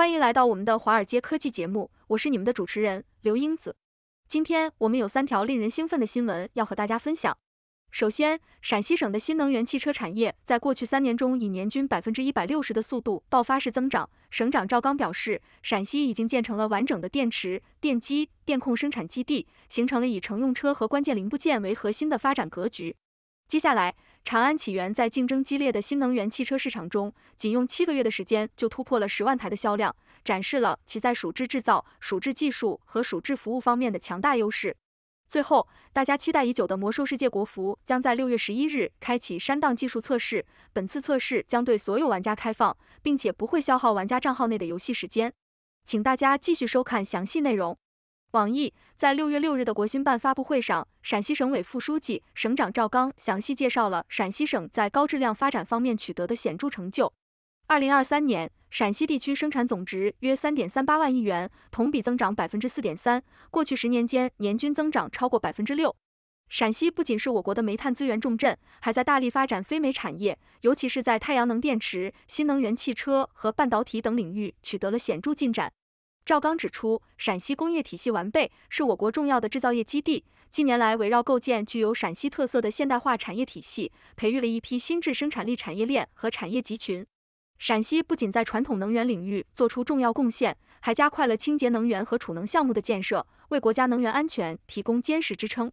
欢迎来到我们的华尔街科技节目，我是你们的主持人刘英子。今天我们有三条令人兴奋的新闻要和大家分享。首先，陕西省的新能源汽车产业在过去三年中以年均百分之一百六十的速度爆发式增长。省长赵刚表示，陕西已经建成了完整的电池、电机、电控生产基地，形成了以乘用车和关键零部件为核心的发展格局。接下来，长安起源在竞争激烈的新能源汽车市场中，仅用七个月的时间就突破了十万台的销量，展示了其在数智制造、数智技术和数智服务方面的强大优势。最后，大家期待已久的《魔兽世界》国服将在六月十一日开启删档技术测试，本次测试将对所有玩家开放，并且不会消耗玩家账号内的游戏时间，请大家继续收看详细内容。网易在六月六日的国新办发布会上，陕西省委副书记、省长赵刚详细介绍了陕西省在高质量发展方面取得的显著成就。二零二三年，陕西地区生产总值约三点三八万亿元，同比增长百分之四点三，过去十年间年均增长超过百分之六。陕西不仅是我国的煤炭资源重镇，还在大力发展非煤产业，尤其是在太阳能电池、新能源汽车和半导体等领域取得了显著进展。赵刚指出，陕西工业体系完备，是我国重要的制造业基地。近年来，围绕构建具有陕西特色的现代化产业体系，培育了一批新质生产力产业链和产业集群。陕西不仅在传统能源领域做出重要贡献，还加快了清洁能源和储能项目的建设，为国家能源安全提供坚实支撑。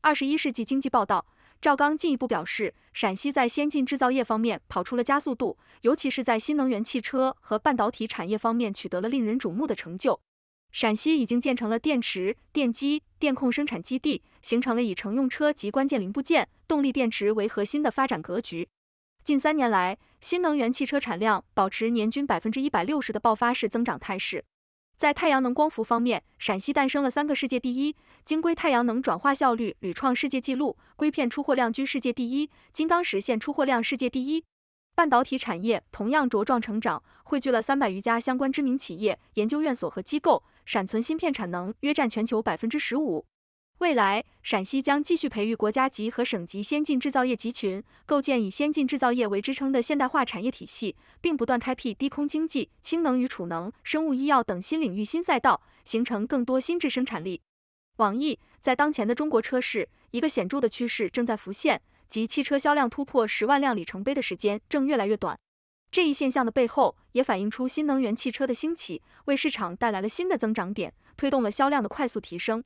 二十一世纪经济报道。赵刚进一步表示，陕西在先进制造业方面跑出了加速度，尤其是在新能源汽车和半导体产业方面取得了令人瞩目的成就。陕西已经建成了电池、电机、电控生产基地，形成了以乘用车及关键零部件、动力电池为核心的发展格局。近三年来，新能源汽车产量保持年均百分之一百六十的爆发式增长态势。在太阳能光伏方面，陕西诞生了三个世界第一，晶硅太阳能转化效率屡创世界纪录，硅片出货量居世界第一，金刚石现出货量世界第一。半导体产业同样茁壮成长，汇聚了三百余家相关知名企业、研究院所和机构，闪存芯片产能约占全球百分之十五。未来，陕西将继续培育国家级和省级先进制造业集群，构建以先进制造业为支撑的现代化产业体系，并不断开辟低空经济、氢能与储能、生物医药等新领域新赛道，形成更多新质生产力。网易在当前的中国车市，一个显著的趋势正在浮现，即汽车销量突破十万辆里程碑的时间正越来越短。这一现象的背后，也反映出新能源汽车的兴起，为市场带来了新的增长点，推动了销量的快速提升。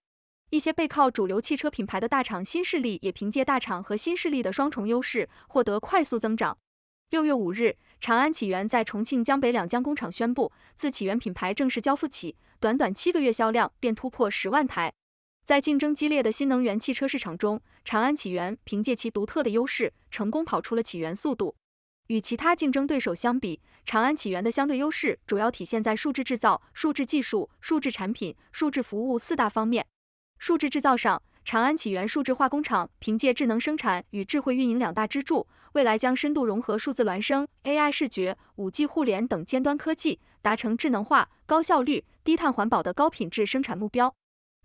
一些背靠主流汽车品牌的大厂新势力，也凭借大厂和新势力的双重优势，获得快速增长。六月五日，长安起源在重庆江北两江工厂宣布，自起源品牌正式交付起，短短七个月销量便突破十万台。在竞争激烈的新能源汽车市场中，长安起源凭借其独特的优势，成功跑出了起源速度。与其他竞争对手相比，长安起源的相对优势主要体现在数字制造、数字技术、数字产品、数字服务四大方面。数字制造上，长安启源数字化工厂凭借智能生产与智慧运营两大支柱，未来将深度融合数字孪生、AI 视觉、五 G 互联等尖端科技，达成智能化、高效率、低碳环保的高品质生产目标。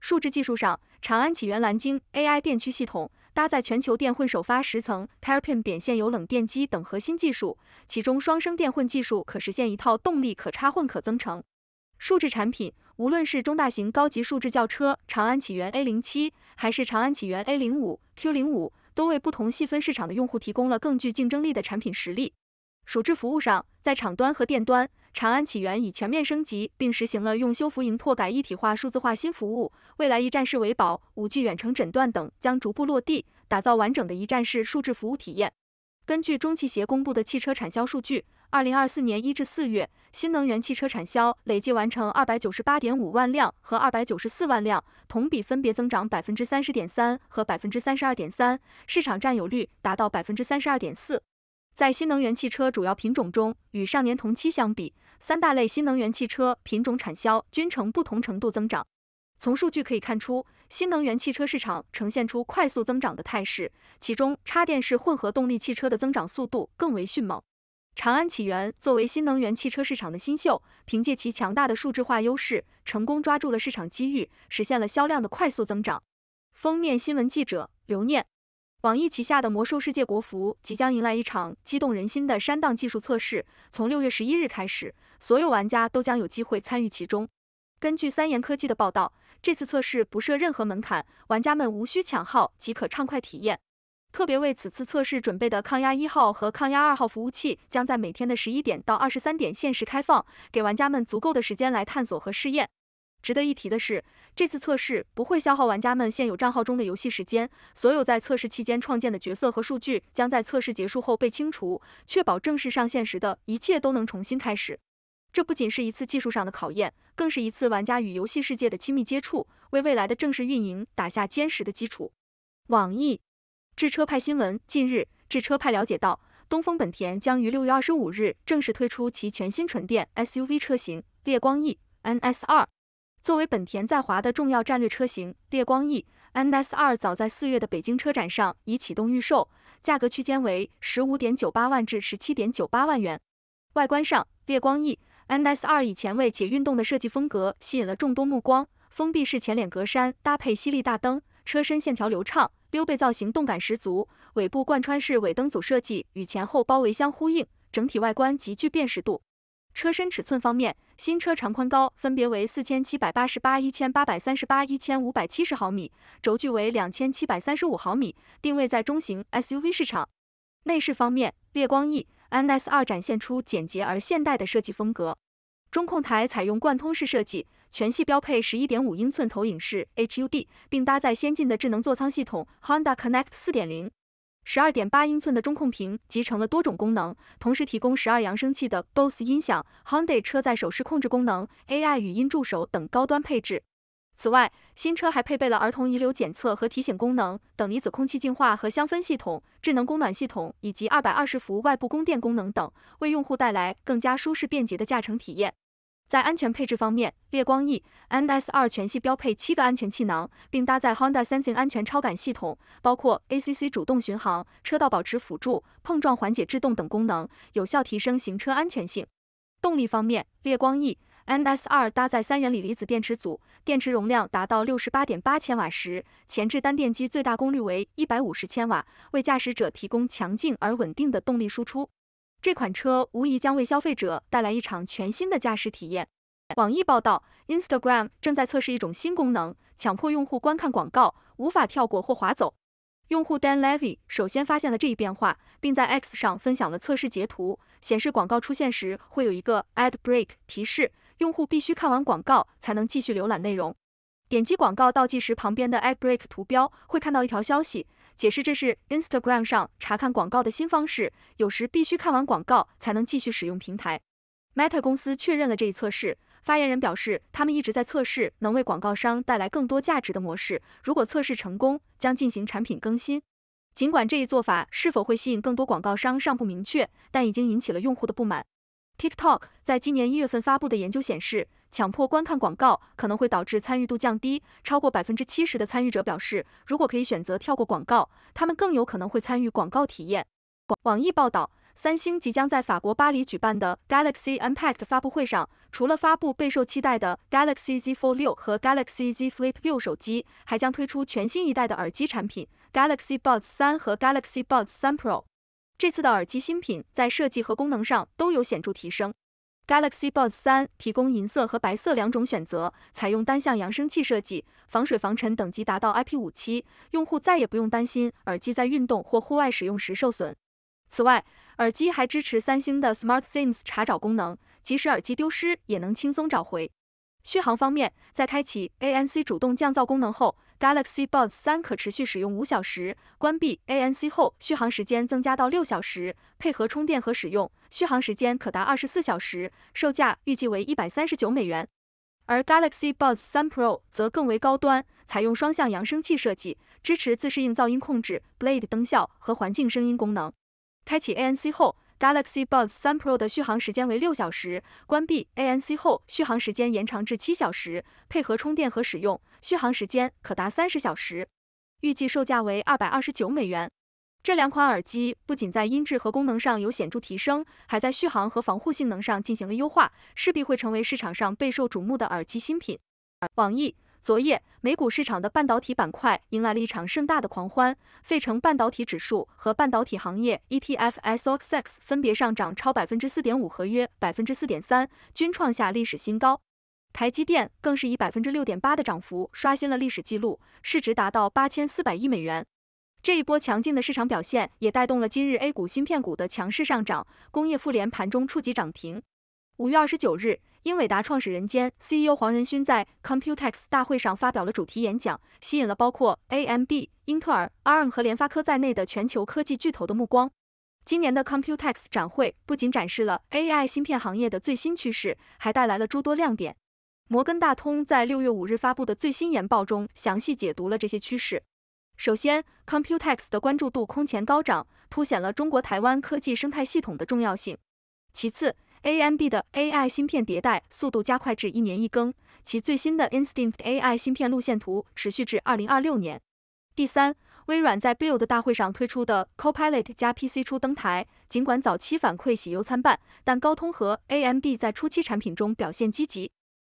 数字技术上，长安启源蓝鲸 AI 电驱系统搭载全球电混首发十层 t e r a p i n 扁线油冷电机等核心技术，其中双生电混技术可实现一套动力可插混可增程。数字产品。无论是中大型高级数字轿车长安起源 A 零七，还是长安起源 A 零五、Q 零五，都为不同细分市场的用户提供了更具竞争力的产品实力。数智服务上，在厂端和店端，长安起源已全面升级，并实行了用修服营拓改一体化数字化新服务，未来一站式维保、五 G 远程诊断等将逐步落地，打造完整的一站式数智服务体验。根据中汽协公布的汽车产销数据。二零二四年一至四月，新能源汽车产销累计完成二百九十八点五万辆和二百九十四万辆，同比分别增长百分之三十点三和百分之三十二点三，市场占有率达到百分之三十二点四。在新能源汽车主要品种中，与上年同期相比，三大类新能源汽车品种产销均呈不同程度增长。从数据可以看出，新能源汽车市场呈现出快速增长的态势，其中插电式混合动力汽车的增长速度更为迅猛。长安起源作为新能源汽车市场的新秀，凭借其强大的数字化优势，成功抓住了市场机遇，实现了销量的快速增长。封面新闻记者刘念，网易旗下的《魔兽世界》国服即将迎来一场激动人心的删档技术测试，从六月十一日开始，所有玩家都将有机会参与其中。根据三言科技的报道，这次测试不设任何门槛，玩家们无需抢号即可畅快体验。特别为此次测试准备的抗压一号和抗压二号服务器，将在每天的十一点到二十三点限时开放，给玩家们足够的时间来探索和试验。值得一提的是，这次测试不会消耗玩家们现有账号中的游戏时间，所有在测试期间创建的角色和数据将在测试结束后被清除，确保正式上线时的一切都能重新开始。这不仅是一次技术上的考验，更是一次玩家与游戏世界的亲密接触，为未来的正式运营打下坚实的基础。网易。智车派新闻，近日，智车派了解到，东风本田将于六月二十五日正式推出其全新纯电 SUV 车型猎光翼 NS2。作为本田在华的重要战略车型，猎光翼 NS2 早在四月的北京车展上已启动预售，价格区间为十五点九八万至十七点九八万元。外观上，猎光翼 NS2 以前卫且运动的设计风格吸引了众多目光，封闭式前脸格栅搭配犀利大灯，车身线条流畅。溜背造型动感十足，尾部贯穿式尾灯组设计与前后包围相呼应，整体外观极具辨识度。车身尺寸方面，新车长宽高分别为四千七百八十八、一千八百三十八、一千五百七十毫米，轴距为两千七百三十五毫米，定位在中型 SUV 市场。内饰方面，猎光 E n s 2展现出简洁而现代的设计风格，中控台采用贯通式设计。全系标配十一点五英寸投影式 HUD，并搭载先进的智能座舱系统 Honda Connect 四点零，十二点八英寸的中控屏集成了多种功能，同时提供十二扬声器的 Bose 音响、Honda 车载手势控制功能、AI 语音助手等高端配置。此外，新车还配备了儿童遗留检测和提醒功能、等离子空气净化和香氛系统、智能供暖系统以及二百二十伏外部供电功能等，为用户带来更加舒适便捷的驾乘体验。在安全配置方面，猎光 E n s 二全系标配七个安全气囊，并搭载 Honda Sensing 安全超感系统，包括 ACC 主动巡航、车道保持辅助、碰撞缓解制动等功能，有效提升行车安全性。动力方面，猎光 E n s 二搭载三元锂离子电池组，电池容量达到六十八点八千瓦时，前置单电机最大功率为一百五十千瓦，为驾驶者提供强劲而稳定的动力输出。这款车无疑将为消费者带来一场全新的驾驶体验。网易报道，Instagram 正在测试一种新功能，强迫用户观看广告，无法跳过或划走。用户 Dan Levy 首先发现了这一变化，并在 X 上分享了测试截图，显示广告出现时会有一个 Ad Break 提示，用户必须看完广告才能继续浏览内容。点击广告倒计时旁边的 Ad Break 图标，会看到一条消息。解释这是 Instagram 上查看广告的新方式，有时必须看完广告才能继续使用平台。Meta 公司确认了这一测试，发言人表示他们一直在测试能为广告商带来更多价值的模式，如果测试成功，将进行产品更新。尽管这一做法是否会吸引更多广告商尚不明确，但已经引起了用户的不满。TikTok 在今年一月份发布的研究显示。强迫观看广告可能会导致参与度降低，超过百分之七十的参与者表示，如果可以选择跳过广告，他们更有可能会参与广告体验。网易报道，三星即将在法国巴黎举办的 Galaxy Unpacked 发布会上，除了发布备受期待的 Galaxy Z Fold 6和 Galaxy Z Flip 6手机，还将推出全新一代的耳机产品 Galaxy Buds 3和 Galaxy Buds 3 Pro。这次的耳机新品在设计和功能上都有显著提升。Galaxy Buds 3提供银色和白色两种选择，采用单向扬声器设计，防水防尘等级达到 IP57，用户再也不用担心耳机在运动或户外使用时受损。此外，耳机还支持三星的 Smart Themes 查找功能，即使耳机丢失也能轻松找回。续航方面，在开启 ANC 主动降噪功能后，Galaxy Buds 3可持续使用五小时，关闭 ANC 后续航时间增加到六小时，配合充电盒使用，续航时间可达二十四小时。售价预计为一百三十九美元。而 Galaxy Buds 3 Pro 则更为高端，采用双向扬声器设计，支持自适应噪音控制、Blade 灯效和环境声音功能。开启 ANC 后。Galaxy Buds 3 Pro 的续航时间为六小时，关闭 ANC 后，续航时间延长至七小时，配合充电和使用，续航时间可达三十小时。预计售价为二百二十九美元。这两款耳机不仅在音质和功能上有显著提升，还在续航和防护性能上进行了优化，势必会成为市场上备受瞩目的耳机新品。网易。昨夜，美股市场的半导体板块迎来了一场盛大的狂欢，费城半导体指数和半导体行业 ETF s o x 分别上涨超百分之四点五和约百分之四点三，均创下历史新高。台积电更是以百分之六点八的涨幅刷新了历史记录，市值达到八千四百亿美元。这一波强劲的市场表现也带动了今日 A 股芯片股的强势上涨，工业富联盘中触及涨停。五月二十九日。英伟达创始人兼 CEO 黄仁勋在 Computex 大会上发表了主题演讲，吸引了包括 AMD、英特尔、ARM 和联发科在内的全球科技巨头的目光。今年的 Computex 展会不仅展示了 AI 芯片行业的最新趋势，还带来了诸多亮点。摩根大通在六月五日发布的最新研报中详细解读了这些趋势。首先，Computex 的关注度空前高涨，凸显了中国台湾科技生态系统的重要性。其次，AMD 的 AI 芯片迭代速度加快至一年一更，其最新的 Instinct AI 芯片路线图持续至2026年。第三，微软在 Build 大会上推出的 Copilot 加 PC 出登台，尽管早期反馈喜忧参半，但高通和 AMD 在初期产品中表现积极。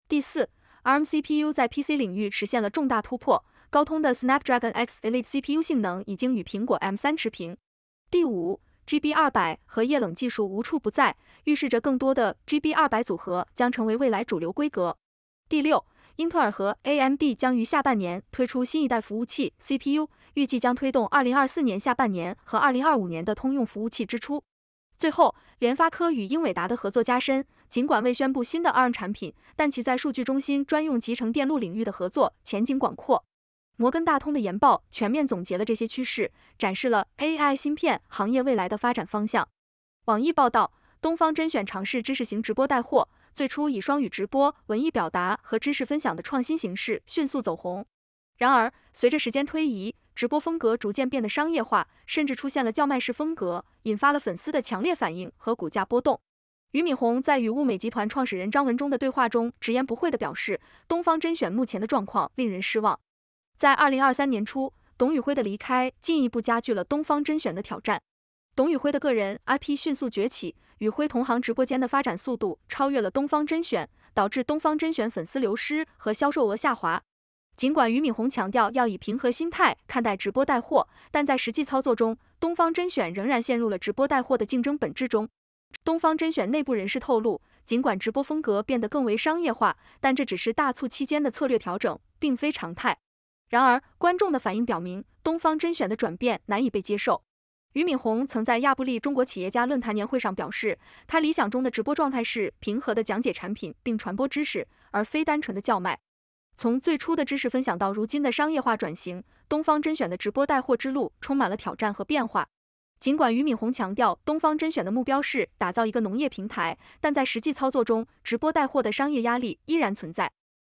第四，ARM CPU 在 PC 领域实现了重大突破，高通的 Snapdragon X Elite CPU 性能已经与苹果 M3 持平。第五。GB 200和液冷技术无处不在，预示着更多的 GB 200组合将成为未来主流规格。第六，英特尔和 AMD 将于下半年推出新一代服务器 CPU，预计将推动2024年下半年和2025年的通用服务器支出。最后，联发科与英伟达的合作加深，尽管未宣布新的 ARM 产品，但其在数据中心专用集成电路领域的合作前景广阔。摩根大通的研报全面总结了这些趋势，展示了 AI 芯片行业未来的发展方向。网易报道，东方甄选尝试知识型直播带货，最初以双语直播、文艺表达和知识分享的创新形式迅速走红。然而，随着时间推移，直播风格逐渐变得商业化，甚至出现了叫卖式风格，引发了粉丝的强烈反应和股价波动。俞敏洪在与物美集团创始人张文中的对话中，直言不讳地表示，东方甄选目前的状况令人失望。在二零二三年初，董宇辉的离开进一步加剧了东方甄选的挑战。董宇辉的个人 IP 迅速崛起，与辉同行直播间的发展速度超越了东方甄选，导致东方甄选粉丝流失和销售额下滑。尽管俞敏洪强调要以平和心态看待直播带货，但在实际操作中，东方甄选仍然陷入了直播带货的竞争本质中。东方甄选内部人士透露，尽管直播风格变得更为商业化，但这只是大促期间的策略调整，并非常态。然而，观众的反应表明，东方甄选的转变难以被接受。俞敏洪曾在亚布力中国企业家论坛年会上表示，他理想中的直播状态是平和的讲解产品并传播知识，而非单纯的叫卖。从最初的知识分享到如今的商业化转型，东方甄选的直播带货之路充满了挑战和变化。尽管俞敏洪强调东方甄选的目标是打造一个农业平台，但在实际操作中，直播带货的商业压力依然存在。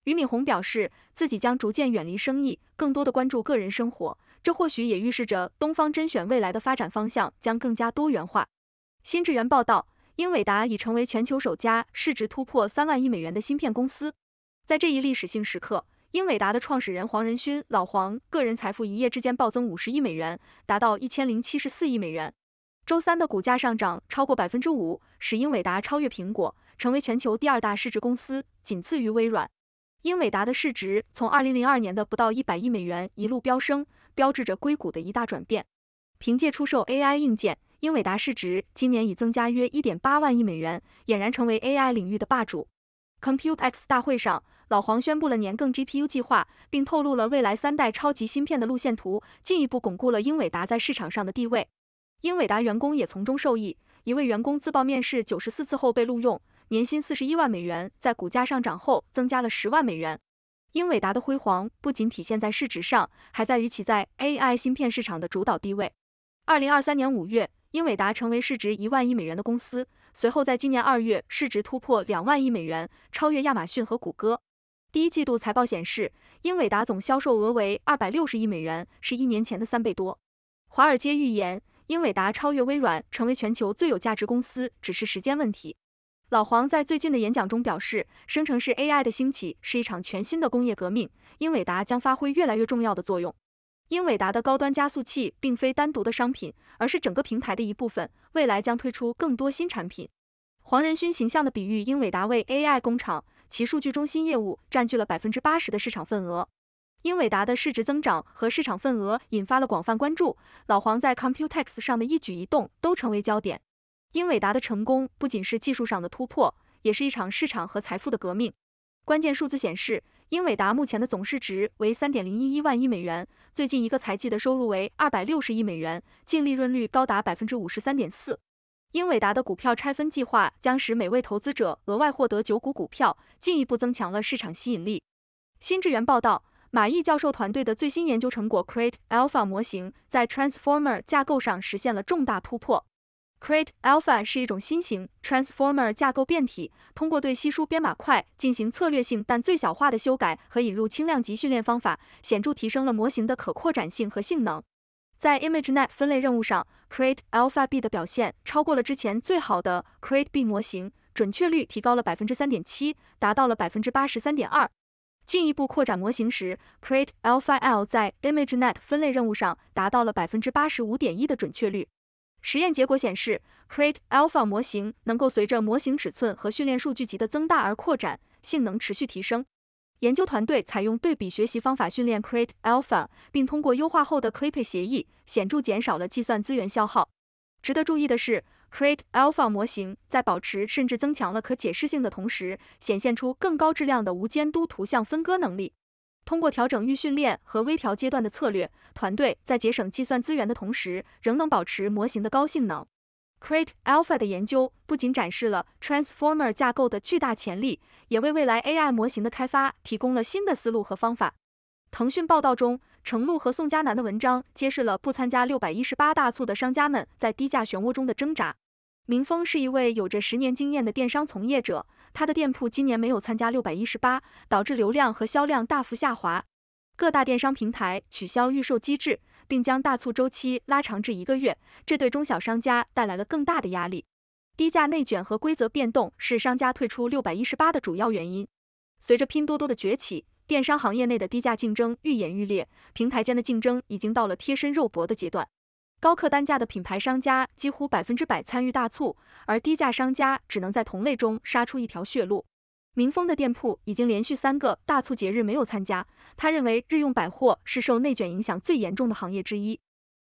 俞敏洪表示，自己将逐渐远离生意，更多的关注个人生活。这或许也预示着东方甄选未来的发展方向将更加多元化。新智元报道，英伟达已成为全球首家市值突破三万亿美元的芯片公司。在这一历史性时刻，英伟达的创始人黄仁勋（老黄）个人财富一夜之间暴增五十亿美元，达到一千零七十四亿美元。周三的股价上涨超过百分之五，使英伟达超越苹果，成为全球第二大市值公司，仅次于微软。英伟达的市值从二零零二年的不到一百亿美元一路飙升，标志着硅谷的一大转变。凭借出售 AI 硬件，英伟达市值今年已增加约一点八万亿美元，俨然成为 AI 领域的霸主。ComputeX 大会上，老黄宣布了年更 GPU 计划，并透露了未来三代超级芯片的路线图，进一步巩固了英伟达在市场上的地位。英伟达员工也从中受益，一位员工自曝面试九十四次后被录用。年薪四十一万美元，在股价上涨后增加了十万美元。英伟达的辉煌不仅体现在市值上，还在于其在 AI 芯片市场的主导地位。二零二三年五月，英伟达成为市值一万亿美元的公司，随后在今年二月市值突破两万亿美元，超越亚马逊和谷歌。第一季度财报显示，英伟达总销售额为二百六十亿美元，是一年前的三倍多。华尔街预言，英伟达超越微软成为全球最有价值公司只是时间问题。老黄在最近的演讲中表示，生成式 AI 的兴起是一场全新的工业革命，英伟达将发挥越来越重要的作用。英伟达的高端加速器并非单独的商品，而是整个平台的一部分，未来将推出更多新产品。黄仁勋形象的比喻，英伟达为 AI 工厂，其数据中心业务占据了百分之八十的市场份额。英伟达的市值增长和市场份额引发了广泛关注，老黄在 Computex 上的一举一动都成为焦点。英伟达的成功不仅是技术上的突破，也是一场市场和财富的革命。关键数字显示，英伟达目前的总市值为三点零一一万亿美元，最近一个财季的收入为二百六十亿美元，净利润率高达百分之五十三点四。英伟达的股票拆分计划将使每位投资者额外获得九股股票，进一步增强了市场吸引力。新智元报道，马毅教授团队的最新研究成果 Create Alpha 模型在 Transformer 架构上实现了重大突破。Create Alpha 是一种新型 Transformer 架构变体，通过对稀疏编码块进行策略性但最小化的修改和引入轻量级训练方法，显著提升了模型的可扩展性和性能。在 ImageNet 分类任务上，Create Alpha B 的表现超过了之前最好的 Create B 模型，准确率提高了百分之三点七，达到了百分之八十三点二。进一步扩展模型时，Create Alpha L 在 ImageNet 分类任务上达到了百分之八十五点一的准确率。实验结果显示，Create Alpha 模型能够随着模型尺寸和训练数据集的增大而扩展，性能持续提升。研究团队采用对比学习方法训练 Create Alpha，并通过优化后的 Clippy 协议，显著减少了计算资源消耗。值得注意的是，Create Alpha 模型在保持甚至增强了可解释性的同时，显现出更高质量的无监督图像分割能力。通过调整预训练和微调阶段的策略，团队在节省计算资源的同时，仍能保持模型的高性能。Create Alpha 的研究不仅展示了 Transformer 架构的巨大潜力，也为未来 AI 模型的开发提供了新的思路和方法。腾讯报道中，程璐和宋佳楠的文章揭示了不参加六百一十八大促的商家们在低价漩涡中的挣扎。明峰是一位有着十年经验的电商从业者。他的店铺今年没有参加六百一十八，导致流量和销量大幅下滑。各大电商平台取消预售机制，并将大促周期拉长至一个月，这对中小商家带来了更大的压力。低价内卷和规则变动是商家退出六百一十八的主要原因。随着拼多多的崛起，电商行业内的低价竞争愈演愈烈，平台间的竞争已经到了贴身肉搏的阶段。高客单价的品牌商家几乎百分之百参与大促，而低价商家只能在同类中杀出一条血路。明峰的店铺已经连续三个大促节日没有参加，他认为日用百货是受内卷影响最严重的行业之一。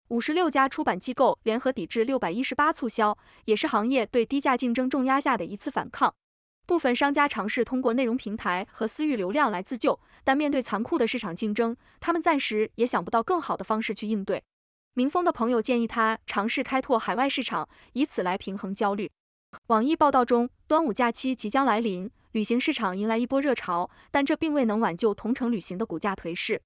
五十六家出版机构联合抵制六百一十八促销，也是行业对低价竞争重压下的一次反抗。部分商家尝试通过内容平台和私域流量来自救，但面对残酷的市场竞争，他们暂时也想不到更好的方式去应对。明峰的朋友建议他尝试开拓海外市场，以此来平衡焦虑。网易报道中，端午假期即将来临，旅行市场迎来一波热潮，但这并未能挽救同城旅行的股价颓势。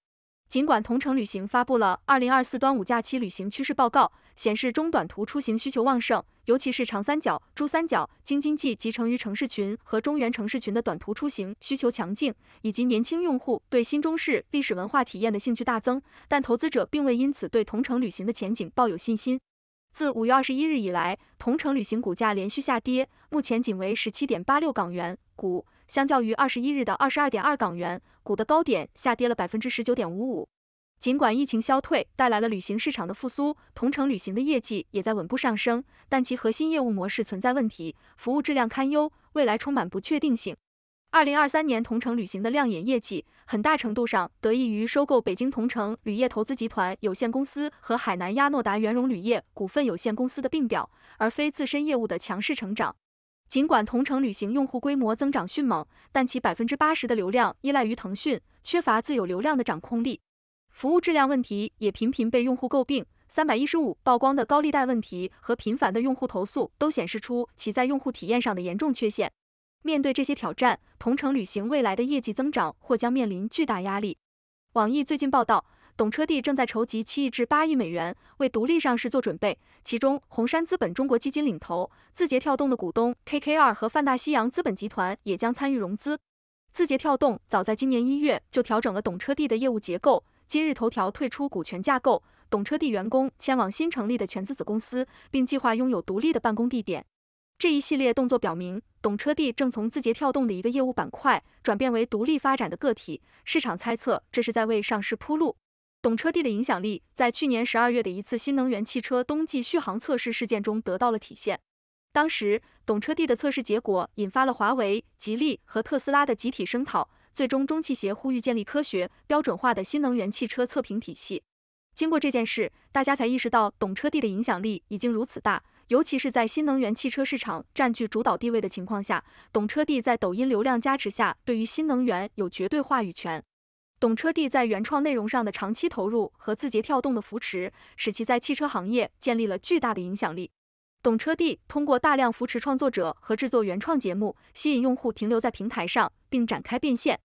尽管同程旅行发布了《二零二四端午假期旅行趋势报告》，显示中短途出行需求旺盛，尤其是长三角、珠三角、京津冀及成渝城市群和中原城市群的短途出行需求强劲，以及年轻用户对新中式历史文化体验的兴趣大增，但投资者并未因此对同程旅行的前景抱有信心。自五月二十一日以来，同程旅行股价连续下跌，目前仅为十七点八六港元股。相较于二十一日的二十二点二港元，股的高点下跌了百分之十九点五五。尽管疫情消退带来了旅行市场的复苏，同城旅行的业绩也在稳步上升，但其核心业务模式存在问题，服务质量堪忧，未来充满不确定性。二零二三年同城旅行的亮眼业绩，很大程度上得益于收购北京同城旅业投资集团有限公司和海南亚诺达圆融旅业股份有限公司的并表，而非自身业务的强势成长。尽管同城旅行用户规模增长迅猛，但其百分之八十的流量依赖于腾讯，缺乏自有流量的掌控力。服务质量问题也频频被用户诟病，三百一十五曝光的高利贷问题和频繁的用户投诉都显示出其在用户体验上的严重缺陷。面对这些挑战，同城旅行未来的业绩增长或将面临巨大压力。网易最近报道。懂车帝正在筹集七亿至八亿美元，为独立上市做准备。其中，红杉资本中国基金领投，字节跳动的股东 KKR 和泛大西洋资本集团也将参与融资。字节跳动早在今年一月就调整了懂车帝的业务结构，今日头条退出股权架构，懂车帝员工迁往新成立的全资子公司，并计划拥有独立的办公地点。这一系列动作表明，懂车帝正从字节跳动的一个业务板块转变为独立发展的个体。市场猜测，这是在为上市铺路。懂车帝的影响力在去年十二月的一次新能源汽车冬季续航测试事件中得到了体现。当时，懂车帝的测试结果引发了华为、吉利和特斯拉的集体声讨，最终中汽协呼吁建立科学标准化的新能源汽车测评体系。经过这件事，大家才意识到懂车帝的影响力已经如此大，尤其是在新能源汽车市场占据主导地位的情况下，懂车帝在抖音流量加持下，对于新能源有绝对话语权。懂车帝在原创内容上的长期投入和字节跳动的扶持，使其在汽车行业建立了巨大的影响力。懂车帝通过大量扶持创作者和制作原创节目，吸引用户停留在平台上，并展开变现。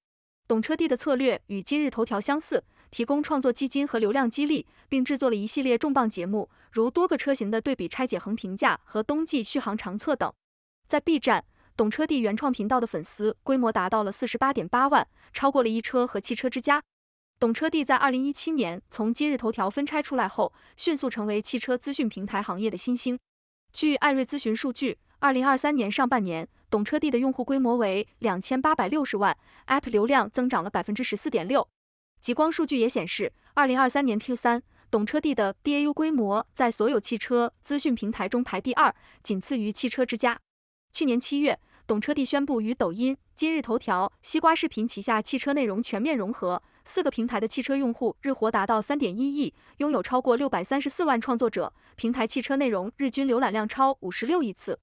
懂车帝的策略与今日头条相似，提供创作基金和流量激励，并制作了一系列重磅节目，如多个车型的对比拆解、横评价和冬季续航长测等。在 B 站。懂车帝原创频道的粉丝规模达到了四十八点八万，超过了一车和汽车之家。懂车帝在二零一七年从今日头条分拆出来后，迅速成为汽车资讯平台行业的新星。据艾瑞咨询数据，二零二三年上半年，懂车帝的用户规模为两千八百六十万，App 流量增长了百分之十四点六。极光数据也显示，二零二三年 Q 三，懂车帝的 DAU 规模在所有汽车资讯平台中排第二，仅次于汽车之家。去年七月，懂车帝宣布与抖音、今日头条、西瓜视频旗下汽车内容全面融合，四个平台的汽车用户日活达到三点一亿，拥有超过六百三十四万创作者，平台汽车内容日均浏览量超五十六亿次。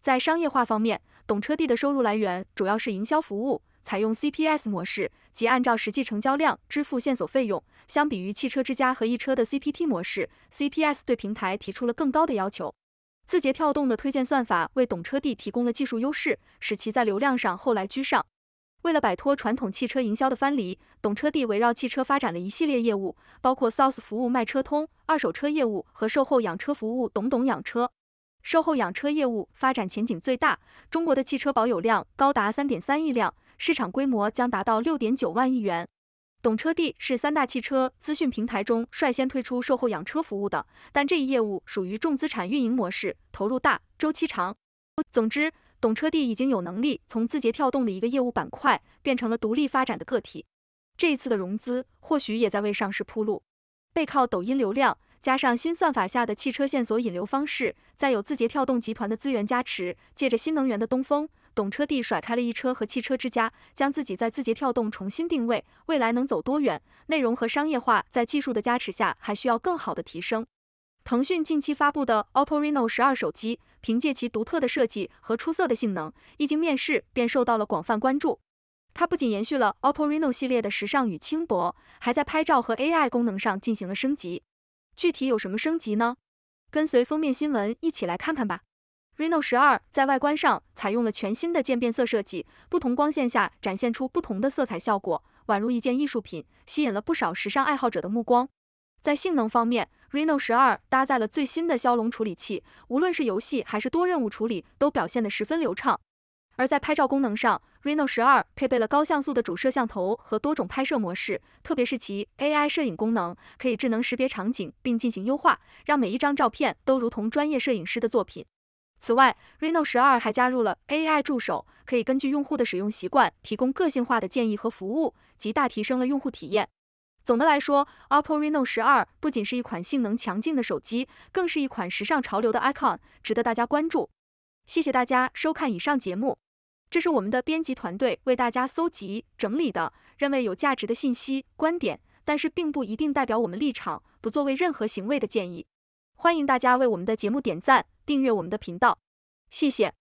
在商业化方面，懂车帝的收入来源主要是营销服务，采用 CPS 模式，即按照实际成交量支付线索费用。相比于汽车之家和易车的 CPT 模式，CPS 对平台提出了更高的要求。字节跳动的推荐算法为懂车帝提供了技术优势，使其在流量上后来居上。为了摆脱传统汽车营销的藩篱，懂车帝围绕汽车发展了一系列业务，包括 SAAS 服务、卖车通、二手车业务和售后养车服务懂懂养车。售后养车业务发展前景最大，中国的汽车保有量高达三点三亿辆，市场规模将达到六点九万亿元。懂车帝是三大汽车资讯平台中率先推出售后养车服务的，但这一业务属于重资产运营模式，投入大，周期长。总之，懂车帝已经有能力从字节跳动的一个业务板块，变成了独立发展的个体。这一次的融资，或许也在为上市铺路。背靠抖音流量，加上新算法下的汽车线索引流方式，再有字节跳动集团的资源加持，借着新能源的东风。懂车帝甩开了一车和汽车之家，将自己在字节跳动重新定位，未来能走多远？内容和商业化在技术的加持下，还需要更好的提升。腾讯近期发布的 OPPO Reno 十二手机，凭借其独特的设计和出色的性能，一经面世便受到了广泛关注。它不仅延续了 OPPO Reno 系列的时尚与轻薄，还在拍照和 AI 功能上进行了升级。具体有什么升级呢？跟随封面新闻一起来看看吧。reno 十二在外观上采用了全新的渐变色设计，不同光线下展现出不同的色彩效果，宛如一件艺术品，吸引了不少时尚爱好者的目光。在性能方面，reno 十二搭载了最新的骁龙处理器，无论是游戏还是多任务处理都表现得十分流畅。而在拍照功能上，reno 十二配备了高像素的主摄像头和多种拍摄模式，特别是其 AI 摄影功能，可以智能识别场景并进行优化，让每一张照片都如同专业摄影师的作品。此外，reno 十二还加入了 AI 助手，可以根据用户的使用习惯提供个性化的建议和服务，极大提升了用户体验。总的来说，OPPO Reno 十二不仅是一款性能强劲的手机，更是一款时尚潮流的 icon，值得大家关注。谢谢大家收看以上节目，这是我们的编辑团队为大家搜集整理的，认为有价值的信息观点，但是并不一定代表我们立场，不作为任何行为的建议。欢迎大家为我们的节目点赞。订阅我们的频道，谢谢。